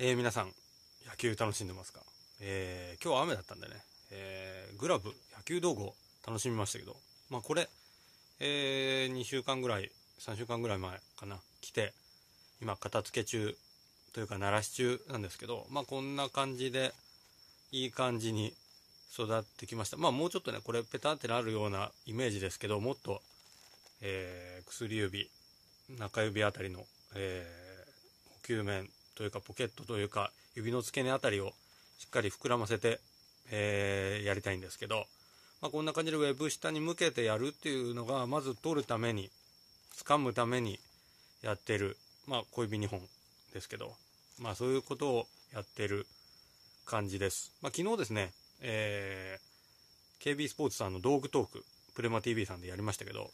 えー、皆さん、野球楽しんでますか、えー、今日は雨だったんでね、えー、グラブ、野球道具を楽しみましたけど、まあ、これ、え2週間ぐらい、3週間ぐらい前かな、来て、今、片付け中というか、鳴らし中なんですけど、まあ、こんな感じで、いい感じに育ってきました。まあ、もうちょっとね、これ、ペタってなるようなイメージですけど、もっと、え薬指、中指あたりの、えー、補給面というかポケットというか指の付け根あたりをしっかり膨らませて、えー、やりたいんですけど、まあ、こんな感じでウェブ下に向けてやるっていうのがまず取るために掴むためにやってる、まあ、小指2本ですけど、まあ、そういうことをやってる感じです、まあ、昨日ですね、えー、KB スポーツさんの道具トークプレマ TV さんでやりましたけど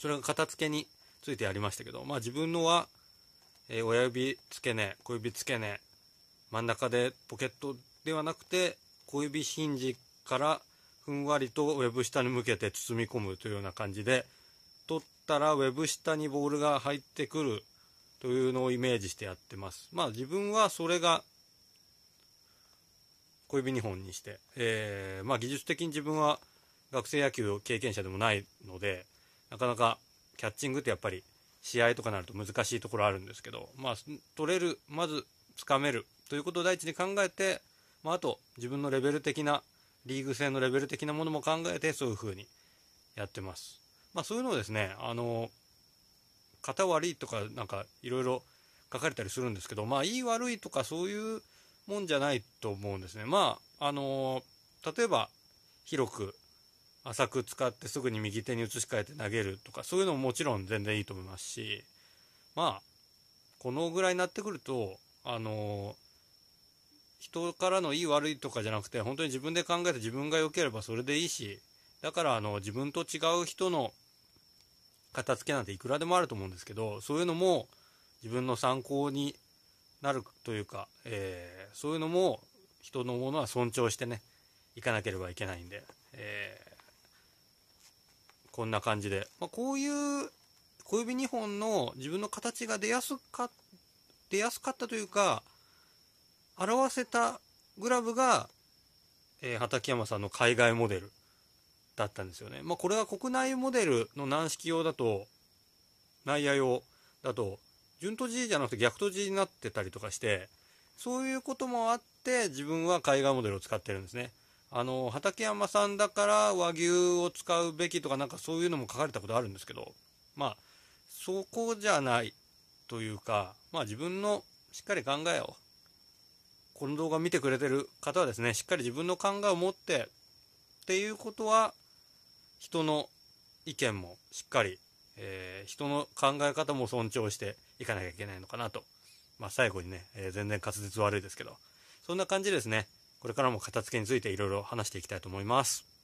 それが片付けについてやりましたけど、まあ、自分のはえー、親指付け根小指付け根真ん中でポケットではなくて小指ヒンジからふんわりとウェブ下に向けて包み込むというような感じで取ったらウェブ下にボールが入ってくるというのをイメージしてやってますまあ自分はそれが小指2本にして、えー、まあ、技術的に自分は学生野球経験者でもないのでなかなかキャッチングってやっぱり試合とかになると難しいところあるんですけど、まあ、取れる、まずつかめるということを第一に考えて、まあ、あと自分のレベル的な、リーグ戦のレベル的なものも考えて、そういうふうにやってます。まあ、そういうのをですね、あの、型悪いとか、なんかいろいろ書かれたりするんですけど、まあ、いい悪いとかそういうもんじゃないと思うんですね。まあ、あの、例えば、広く浅く使ってすぐに右手に移し替えて投げるとかそういうのももちろん全然いいと思いますしまあこのぐらいになってくるとあの人からのいい悪いとかじゃなくて本当に自分で考えて自分が良ければそれでいいしだからあの自分と違う人の片付けなんていくらでもあると思うんですけどそういうのも自分の参考になるというか、えー、そういうのも人のものは尊重してねいかなければいけないんで、えーこんな感じで、まあ、こういう小指2本の自分の形が出やすか出やすかったというか表せたグラブが、えー、畠山さんの海外モデルだったんですよね、まあ、これは国内モデルの軟式用だと内野用だと順とじじゃなくて逆とじになってたりとかしてそういうこともあって自分は海外モデルを使ってるんですね。あの畠山さんだから和牛を使うべきとかなんかそういうのも書かれたことあるんですけどまあそこじゃないというかまあ自分のしっかり考えをこの動画見てくれてる方はですねしっかり自分の考えを持ってっていうことは人の意見もしっかり、えー、人の考え方も尊重していかなきゃいけないのかなと、まあ、最後にね、えー、全然滑舌悪いですけどそんな感じですねこれからも片付けについていろいろ話していきたいと思います。